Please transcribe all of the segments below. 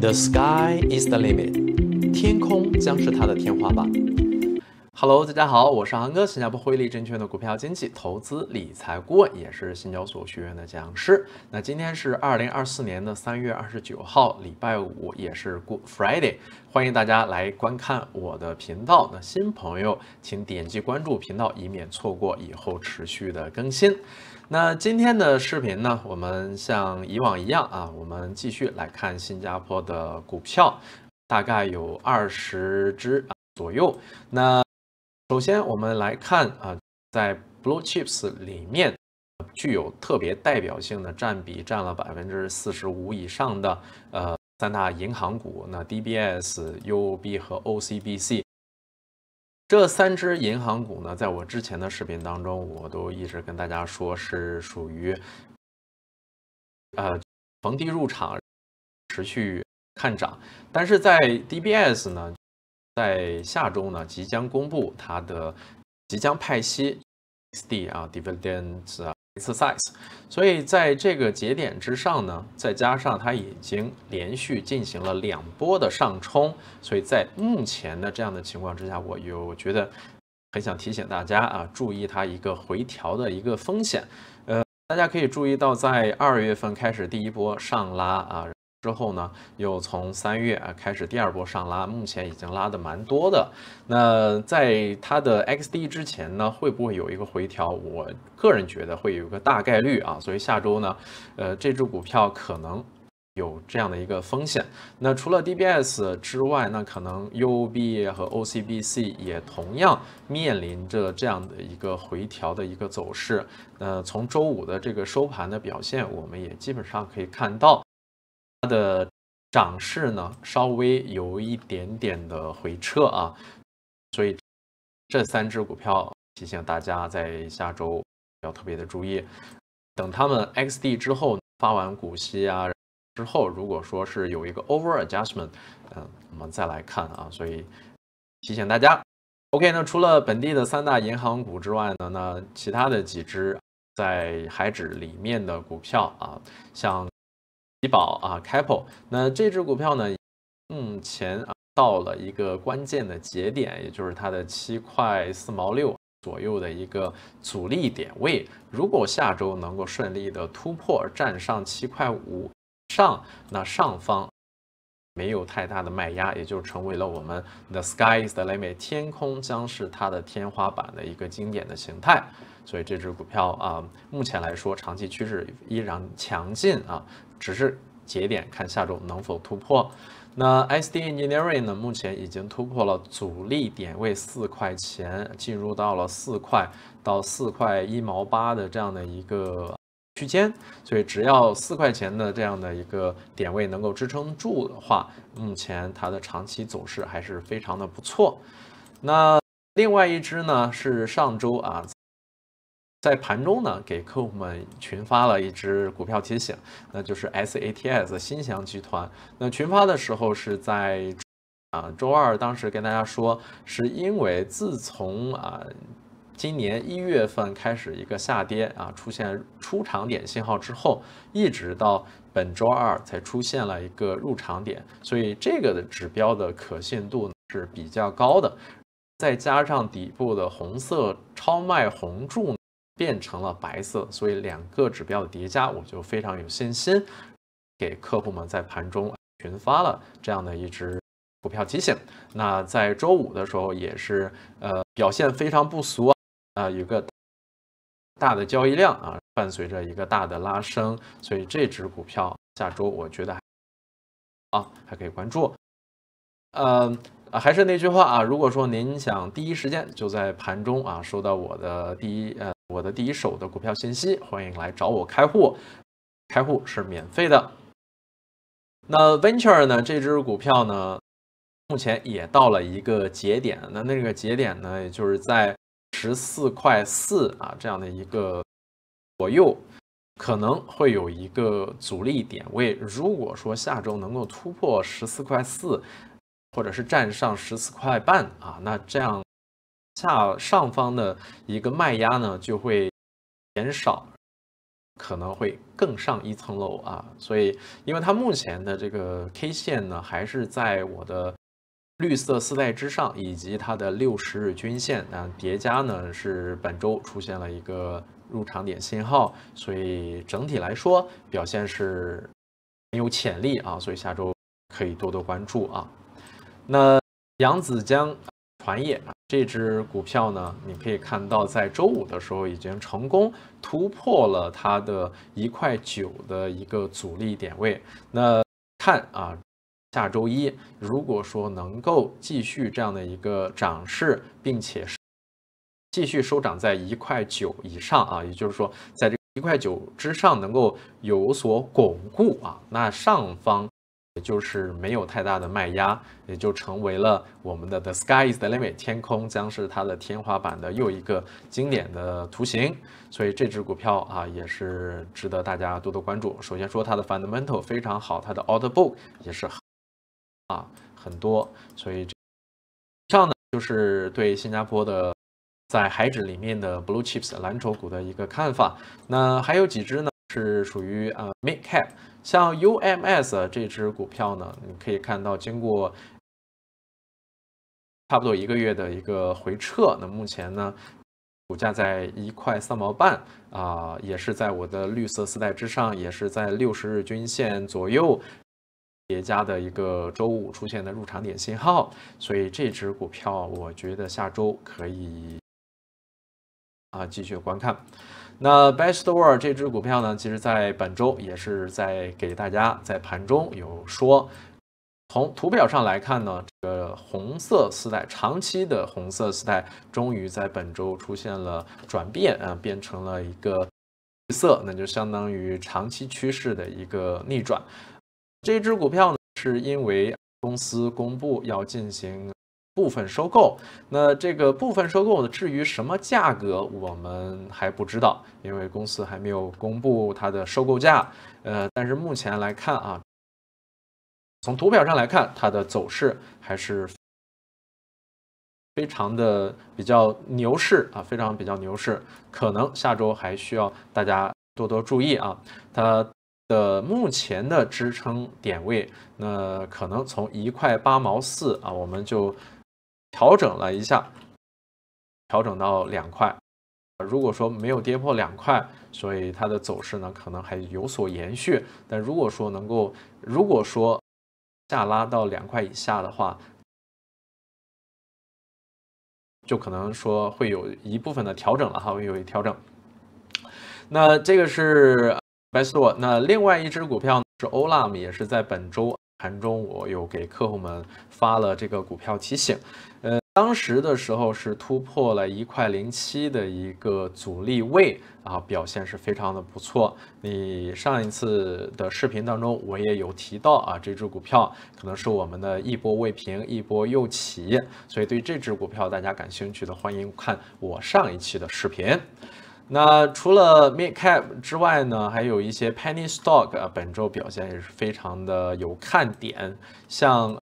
The sky is the limit，天空将是它的天花板。Hello，大家好，我是杭哥，新加坡汇利证券的股票经纪、投资理财顾问，也是新交所学院的讲师。那今天是二零二四年的三月二十九号，礼拜五，也是过 Friday。欢迎大家来观看我的频道。那新朋友，请点击关注频道，以免错过以后持续的更新。那今天的视频呢？我们像以往一样啊，我们继续来看新加坡的股票，大概有二十只啊左右。那首先我们来看啊，在 blue chips 里面具有特别代表性的，占比占了百分之四十五以上的呃三大银行股，那 DBS、UB 和 OCBC。这三只银行股呢，在我之前的视频当中，我都一直跟大家说，是属于，呃，逢低入场，持续看涨。但是在 DBS 呢，在下周呢，即将公布它的即将派息，D 啊，Dividends 啊。次 size，所以在这个节点之上呢，再加上它已经连续进行了两波的上冲，所以在目前的这样的情况之下，我有觉得很想提醒大家啊，注意它一个回调的一个风险。呃，大家可以注意到，在二月份开始第一波上拉啊。之后呢，又从三月啊开始第二波上拉，目前已经拉的蛮多的。那在它的 XD 之前呢，会不会有一个回调？我个人觉得会有一个大概率啊，所以下周呢，呃，这只股票可能有这样的一个风险。那除了 DBS 之外，那可能 UB 和 OCBC 也同样面临着这样的一个回调的一个走势。那从周五的这个收盘的表现，我们也基本上可以看到。它的涨势呢，稍微有一点点的回撤啊，所以这三只股票提醒大家在下周要特别的注意，等他们 XD 之后发完股息啊之后，如果说是有一个 over adjustment，嗯，我们再来看啊，所以提醒大家。OK，那除了本地的三大银行股之外呢，那其他的几只在海指里面的股票啊，像。怡宝啊 c a p 那这只股票呢，目前啊到了一个关键的节点，也就是它的七块四毛六左右的一个阻力点位。如果下周能够顺利的突破，站上七块五上，那上方没有太大的卖压，也就成为了我们 The sky is the limit，天空将是它的天花板的一个经典的形态。所以这只股票啊，目前来说长期趋势依然强劲啊。只是节点，看下周能否突破。那 S D Engineering 呢？目前已经突破了阻力点位四块钱，进入到了四块到四块一毛八的这样的一个区间。所以，只要四块钱的这样的一个点位能够支撑住的话，目前它的长期走势还是非常的不错。那另外一只呢，是上周啊。在盘中呢，给客户们群发了一只股票提醒，那就是 S A T S 新翔集团。那群发的时候是在啊周二，当时跟大家说，是因为自从啊今年一月份开始一个下跌啊，出现出场点信号之后，一直到本周二才出现了一个入场点，所以这个的指标的可信度是比较高的。再加上底部的红色超卖红柱。变成了白色，所以两个指标的叠加，我就非常有信心，给客户们在盘中群发了这样的一只股票提醒。那在周五的时候也是，呃，表现非常不俗啊，有个大的交易量啊，伴随着一个大的拉升，所以这只股票下周我觉得啊还可以关注。嗯，还是那句话啊，如果说您想第一时间就在盘中啊收到我的第一呃。我的第一手的股票信息，欢迎来找我开户，开户是免费的。那 Venture 呢？这支股票呢，目前也到了一个节点，那那个节点呢，也就是在十四块四啊这样的一个左右，可能会有一个阻力点位。如果说下周能够突破十四块四，或者是站上十四块半啊，那这样。下上方的一个卖压呢，就会减少，可能会更上一层楼啊。所以，因为它目前的这个 K 线呢，还是在我的绿色丝带之上，以及它的六十日均线啊叠加呢，是本周出现了一个入场点信号。所以整体来说，表现是很有潜力啊。所以下周可以多多关注啊。那扬子江船业啊。这只股票呢，你可以看到，在周五的时候已经成功突破了它的一块九的一个阻力点位。那看啊，下周一如果说能够继续这样的一个涨势，并且继续收涨在一块九以上啊，也就是说，在这一块九之上能够有所巩固啊，那上方。也就是没有太大的卖压，也就成为了我们的 The Sky is the Limit 天空将是它的天花板的又一个经典的图形，所以这只股票啊也是值得大家多多关注。首先说它的 fundamental 非常好，它的 o u t b o o k 也是啊很多，所以以上呢就是对新加坡的在海指里面的 blue chips 蓝筹股的一个看法。那还有几只呢？是属于啊 m a c p 像 UMS 这只股票呢，你可以看到经过差不多一个月的一个回撤，那目前呢股价在一块三毛半啊，也是在我的绿色丝带之上，也是在六十日均线左右叠加的一个周五出现的入场点信号，所以这只股票我觉得下周可以啊继续观看。那 Bestwor 这只股票呢，其实在本周也是在给大家在盘中有说，从图表上来看呢，这个红色丝带长期的红色丝带终于在本周出现了转变，啊，变成了一个绿色，那就相当于长期趋势的一个逆转。这只股票呢，是因为公司公布要进行。部分收购，那这个部分收购呢？至于什么价格，我们还不知道，因为公司还没有公布它的收购价。呃，但是目前来看啊，从图表上来看，它的走势还是非常的比较牛市啊，非常比较牛市。可能下周还需要大家多多注意啊，它的目前的支撑点位，那可能从一块八毛四啊，我们就。调整了一下，调整到两块。如果说没有跌破两块，所以它的走势呢可能还有所延续。但如果说能够，如果说下拉到两块以下的话，就可能说会有一部分的调整了哈，会有一调整。那这个是 b e s t o 那另外一只股票是 Olam，也是在本周。盘中，我又给客户们发了这个股票提醒，呃，当时的时候是突破了一块零七的一个阻力位啊，表现是非常的不错。你上一次的视频当中，我也有提到啊，这只股票可能是我们的一波未平一波又起，所以对这只股票大家感兴趣的，欢迎看我上一期的视频。那除了 mini cap 之外呢，还有一些 penny stock 啊，本周表现也是非常的有看点。像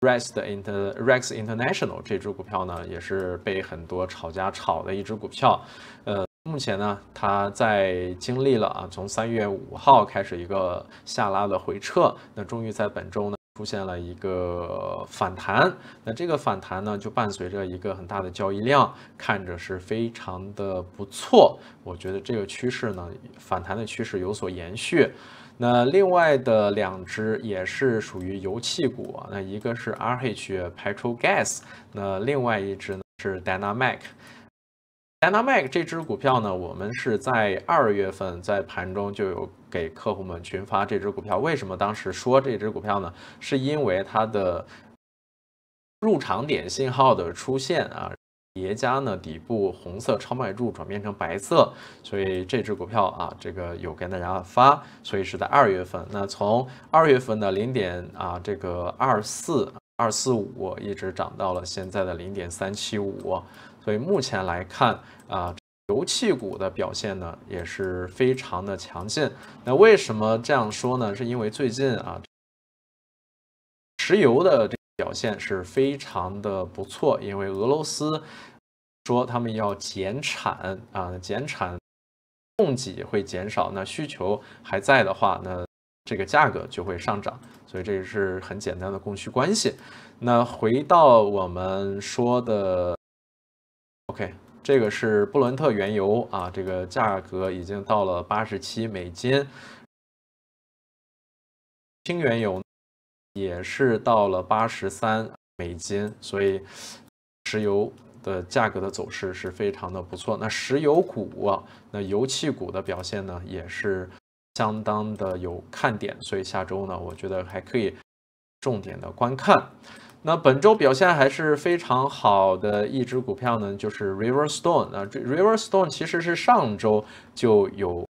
rest in rex international 这只股票呢，也是被很多炒家炒的一只股票。呃，目前呢，它在经历了啊，从三月五号开始一个下拉的回撤，那终于在本周呢。出现了一个反弹，那这个反弹呢，就伴随着一个很大的交易量，看着是非常的不错。我觉得这个趋势呢，反弹的趋势有所延续。那另外的两只也是属于油气股，那一个是 r h e p e t r o Gas，那另外一只呢是 Dana m a c Dana m a c 这只股票呢，我们是在二月份在盘中就有。给客户们群发这只股票，为什么当时说这只股票呢？是因为它的入场点信号的出现啊，叠加呢底部红色超卖柱转变成白色，所以这只股票啊，这个有跟大家发，所以是在二月份。那从二月份的零点啊，这个二四二四五一直涨到了现在的零点三七五，所以目前来看啊。油气股的表现呢，也是非常的强劲。那为什么这样说呢？是因为最近啊，石油的这表现是非常的不错。因为俄罗斯说他们要减产啊，减产供给会减少，那需求还在的话，那这个价格就会上涨。所以这是很简单的供需关系。那回到我们说的，OK。这个是布伦特原油啊，这个价格已经到了八十七美金，氢原油也是到了八十三美金，所以石油的价格的走势是非常的不错。那石油股、啊，那油气股的表现呢，也是相当的有看点，所以下周呢，我觉得还可以重点的观看。那本周表现还是非常好的一只股票呢，就是 Riverstone 啊。Riverstone 其实是上周就有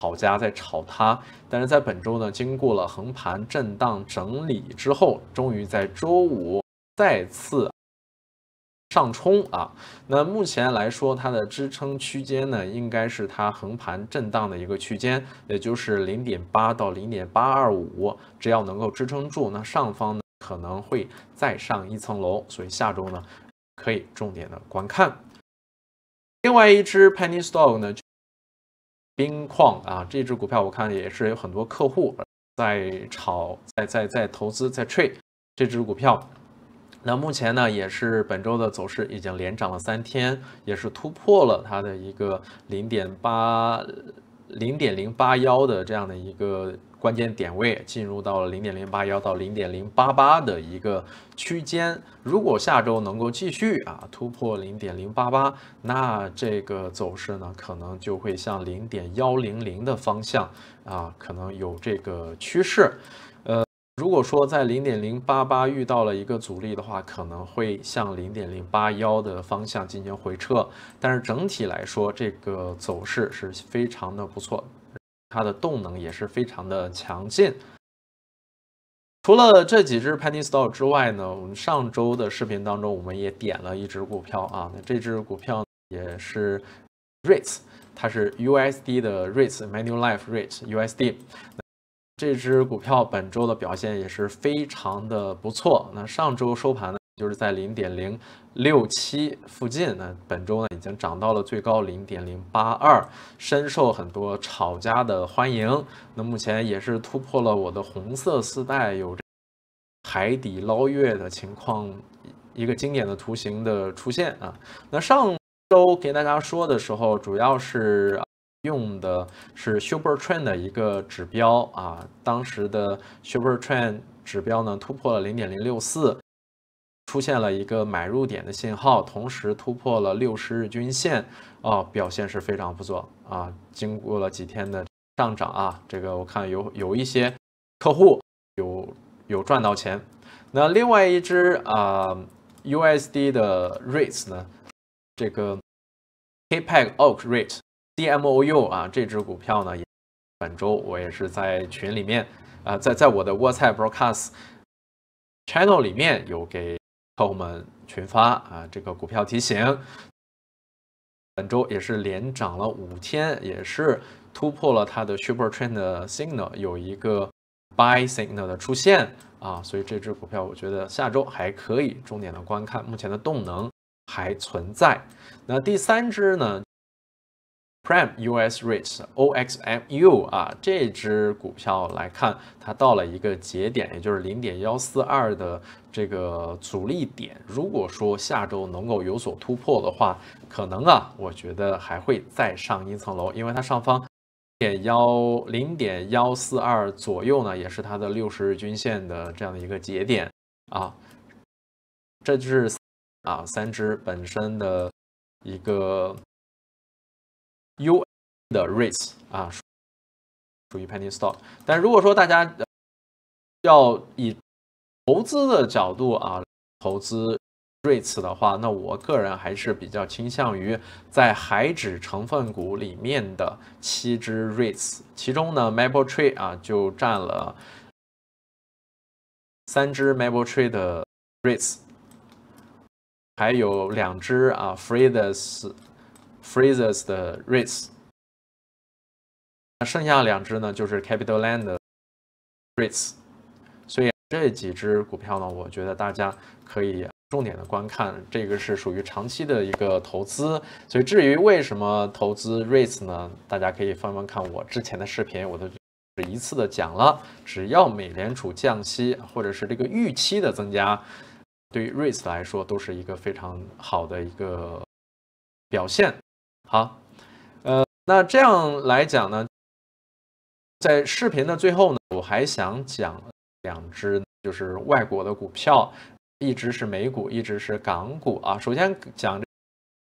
好家在炒它，但是在本周呢，经过了横盘震荡整理之后，终于在周五再次上冲啊。那目前来说，它的支撑区间呢，应该是它横盘震荡的一个区间，也就是零点八到零点八二五，只要能够支撑住，那上方呢？可能会再上一层楼，所以下周呢可以重点的观看。另外一只 Penny Stock 呢，冰矿啊，这只股票我看也是有很多客户在炒，在在在投资在 trade 这只股票。那目前呢也是本周的走势已经连涨了三天，也是突破了它的一个零点八零点零八幺的这样的一个。关键点位进入到了零点零八幺到零点零八八的一个区间，如果下周能够继续啊突破零点零八八，那这个走势呢可能就会向零点幺零零的方向啊可能有这个趋势。呃，如果说在零点零八八遇到了一个阻力的话，可能会向零点零八幺的方向进行回撤，但是整体来说，这个走势是非常的不错。它的动能也是非常的强劲。除了这几只 Penny Stock 之外呢，我们上周的视频当中我们也点了一只股票啊，那这只股票也是 r i t s 它是 USD 的 r i t s m a n u l i f e r i t e USD。这只股票本周的表现也是非常的不错。那上周收盘呢？就是在零点零六七附近，那本周呢已经涨到了最高零点零八二，深受很多炒家的欢迎。那目前也是突破了我的红色丝带，有海底捞月的情况，一个经典的图形的出现啊。那上周给大家说的时候，主要是用的是 Super Trend 的一个指标啊，当时的 Super Trend 指标呢突破了零点零六四。出现了一个买入点的信号，同时突破了六十日均线，哦，表现是非常不错啊！经过了几天的上涨啊，这个我看有有一些客户有有赚到钱。那另外一只啊，USD 的 Rates 呢，这个 KPEC Oak r a t e DMOU 啊，这只股票呢，本周我也是在群里面啊，在在我的 WhatsApp Broadcast Channel 里面有给。和我们群发啊，这个股票提醒，本周也是连涨了五天，也是突破了它的 Super Trend Signal，有一个 Buy Signal 的出现啊，所以这只股票我觉得下周还可以重点的观看，目前的动能还存在。那第三只呢？Prime U.S. Rate OXMU 啊，这只股票来看，它到了一个节点，也就是零点幺四二的这个阻力点。如果说下周能够有所突破的话，可能啊，我觉得还会再上一层楼，因为它上方点幺零点幺四二左右呢，也是它的六十日均线的这样的一个节点啊。这就是啊，三只本身的一个。U 的 rates 啊，属于 penny stock。但如果说大家要以投资的角度啊，投资 rates 的话，那我个人还是比较倾向于在海指成分股里面的七只 rates，其中呢，Maple Tree 啊就占了三只 Maple Tree 的 rates，还有两只啊 f r e i d a s Freezers 的 Rates，那剩下两只呢就是 Capital Land 的 Rates，所以这几只股票呢，我觉得大家可以重点的观看。这个是属于长期的一个投资。所以至于为什么投资 Rates 呢？大家可以翻翻看我之前的视频，我都一次的讲了。只要美联储降息，或者是这个预期的增加，对于 Rates 来说都是一个非常好的一个表现。好，呃，那这样来讲呢，在视频的最后呢，我还想讲两只就是外国的股票，一只是美股，一只是港股啊。首先讲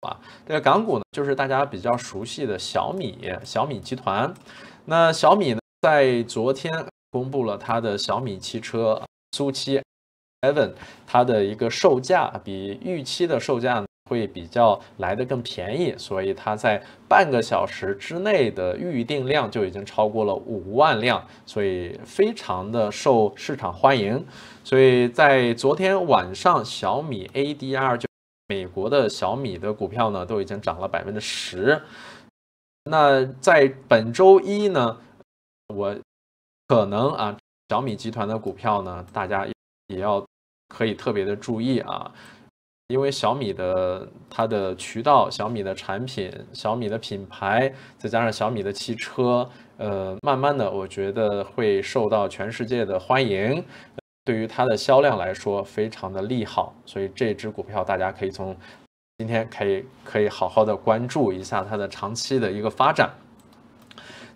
啊，这个港股呢，就是大家比较熟悉的小米，小米集团。那小米呢，在昨天公布了它的小米汽车 s u s e v e n 它的一个售价比预期的售价。会比较来的更便宜，所以它在半个小时之内的预订量就已经超过了五万辆，所以非常的受市场欢迎。所以在昨天晚上，小米 ADR 就美国的小米的股票呢，都已经涨了百分之十。那在本周一呢，我可能啊，小米集团的股票呢，大家也要可以特别的注意啊。因为小米的它的渠道、小米的产品、小米的品牌，再加上小米的汽车，呃，慢慢的，我觉得会受到全世界的欢迎，对于它的销量来说非常的利好，所以这只股票大家可以从今天可以可以好好的关注一下它的长期的一个发展。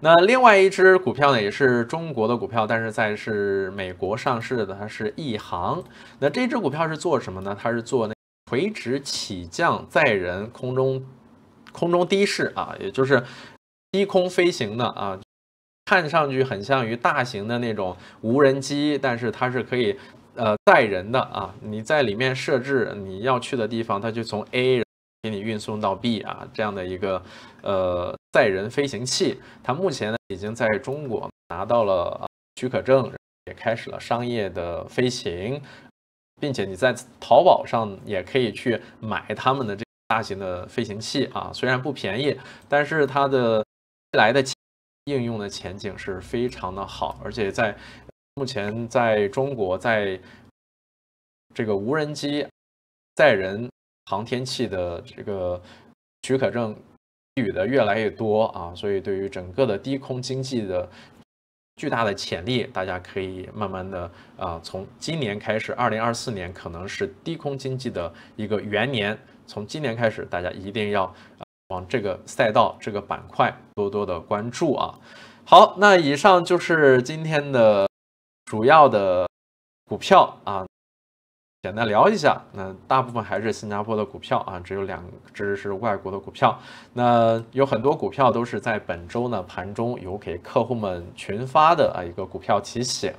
那另外一只股票呢，也是中国的股票，但是在是美国上市的，它是易航。那这只股票是做什么呢？它是做那。垂直起降载人空中空中的士啊，也就是低空飞行的啊，看上去很像于大型的那种无人机，但是它是可以呃载人的啊，你在里面设置你要去的地方，它就从 A 给你运送到 B 啊，这样的一个呃载人飞行器，它目前呢已经在中国拿到了许可证，也开始了商业的飞行。并且你在淘宝上也可以去买他们的这大型的飞行器啊，虽然不便宜，但是它的未来的应用的前景是非常的好，而且在目前在中国，在这个无人机载人航天器的这个许可证给予的越来越多啊，所以对于整个的低空经济的。巨大的潜力，大家可以慢慢的啊，从今年开始，二零二四年可能是低空经济的一个元年。从今年开始，大家一定要往这个赛道、这个板块多多的关注啊。好，那以上就是今天的主要的股票啊。简单聊一下，那大部分还是新加坡的股票啊，只有两只是外国的股票。那有很多股票都是在本周呢盘中有给客户们群发的啊一个股票提醒。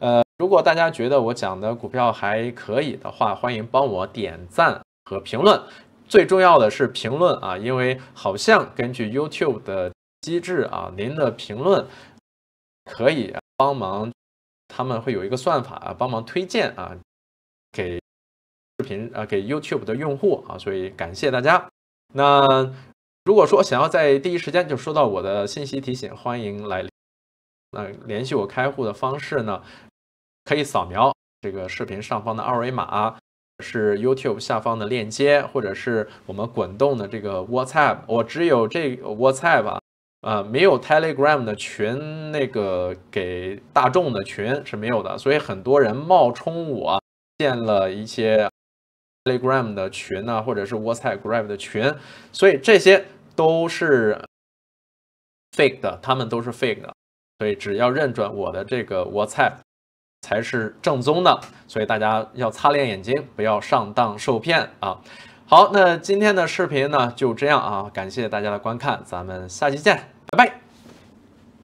呃，如果大家觉得我讲的股票还可以的话，欢迎帮我点赞和评论。最重要的是评论啊，因为好像根据 YouTube 的机制啊，您的评论可以帮忙他们会有一个算法啊帮忙推荐啊。给视频啊，给 YouTube 的用户啊，所以感谢大家。那如果说想要在第一时间就收到我的信息提醒，欢迎来。那联系我开户的方式呢，可以扫描这个视频上方的二维码，是 YouTube 下方的链接，或者是我们滚动的这个 WhatsApp。我只有这 WhatsApp 啊，没有 Telegram 的群，那个给大众的群是没有的，所以很多人冒充我。建了一些 Telegram 的群呢，或者是 WhatsApp 的群，所以这些都是 fake 的，他们都是 fake 的，所以只要认准我的这个 WhatsApp 才是正宗的，所以大家要擦亮眼睛，不要上当受骗啊！好，那今天的视频呢就这样啊，感谢大家的观看，咱们下期见，拜拜！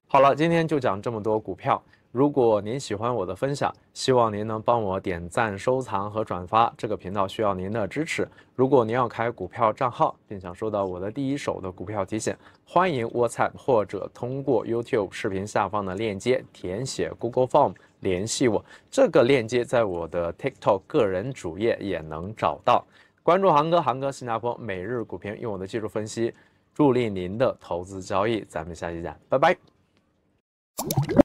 好了，今天就讲这么多股票。如果您喜欢我的分享，希望您能帮我点赞、收藏和转发，这个频道需要您的支持。如果您要开股票账号，并想收到我的第一手的股票提醒，欢迎 WhatsApp 或者通过 YouTube 视频下方的链接填写 Google Form 联系我。这个链接在我的 TikTok 个人主页也能找到。关注航哥，航哥新加坡每日股评，用我的技术分析助力您的投资交易。咱们下期见，拜拜。